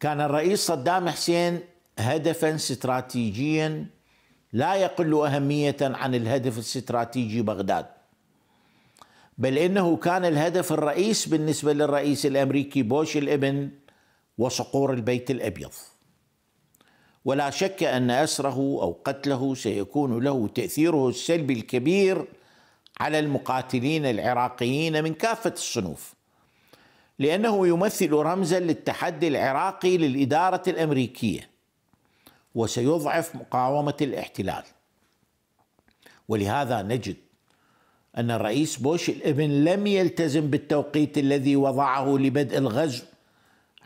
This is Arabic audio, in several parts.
كان الرئيس صدام حسين هدفا استراتيجيا لا يقل اهميه عن الهدف الاستراتيجي بغداد بل انه كان الهدف الرئيس بالنسبه للرئيس الامريكي بوش الابن وصقور البيت الابيض ولا شك ان اسره او قتله سيكون له تاثيره السلبي الكبير على المقاتلين العراقيين من كافه الصنوف لأنه يمثل رمزا للتحدي العراقي للإدارة الأمريكية وسيضعف مقاومة الاحتلال ولهذا نجد أن الرئيس بوش الابن لم يلتزم بالتوقيت الذي وضعه لبدء الغزو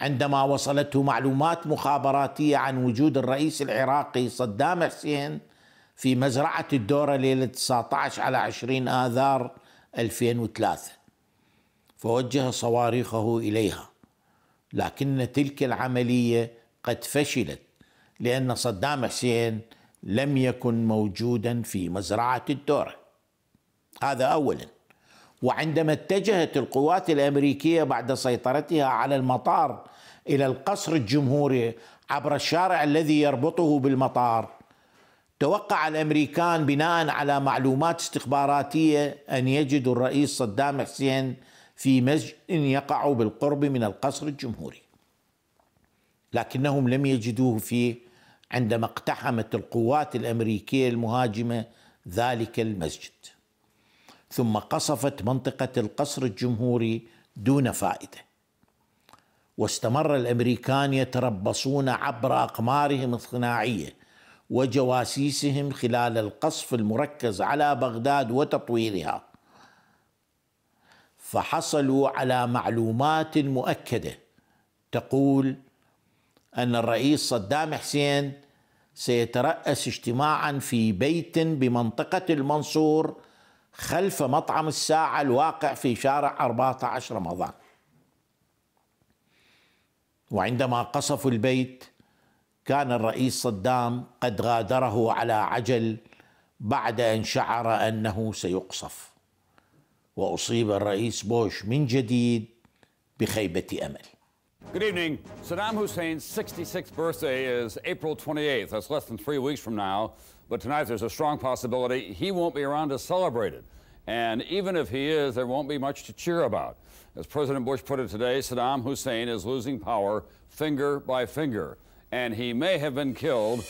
عندما وصلته معلومات مخابراتية عن وجود الرئيس العراقي صدام حسين في مزرعة الدورة ليلة 19 على 20 آذار 2003 فوجه صواريخه اليها لكن تلك العمليه قد فشلت لان صدام حسين لم يكن موجودا في مزرعه الدوره هذا اولا وعندما اتجهت القوات الامريكيه بعد سيطرتها على المطار الى القصر الجمهوري عبر الشارع الذي يربطه بالمطار توقع الامريكان بناء على معلومات استخباراتيه ان يجدوا الرئيس صدام حسين في مسجد يقع بالقرب من القصر الجمهوري لكنهم لم يجدوه فيه عندما اقتحمت القوات الامريكيه المهاجمه ذلك المسجد ثم قصفت منطقه القصر الجمهوري دون فائده واستمر الامريكان يتربصون عبر اقمارهم الصناعيه وجواسيسهم خلال القصف المركز على بغداد وتطويرها فحصلوا على معلومات مؤكده تقول ان الرئيس صدام حسين سيترأس اجتماعا في بيت بمنطقه المنصور خلف مطعم الساعه الواقع في شارع 14 رمضان وعندما قصفوا البيت كان الرئيس صدام قد غادره على عجل بعد ان شعر انه سيقصف وأصيب الرئيس بوش من جديد أمل Good evening. Saddam Hussein's 66th birthday is April 28th. That's less than three weeks from now. But tonight there's a strong possibility he won't be around to celebrate it. And even if he is, there won't be much to cheer about. As President Bush put it today, Saddam Hussein is losing power finger by finger. And he may have been killed.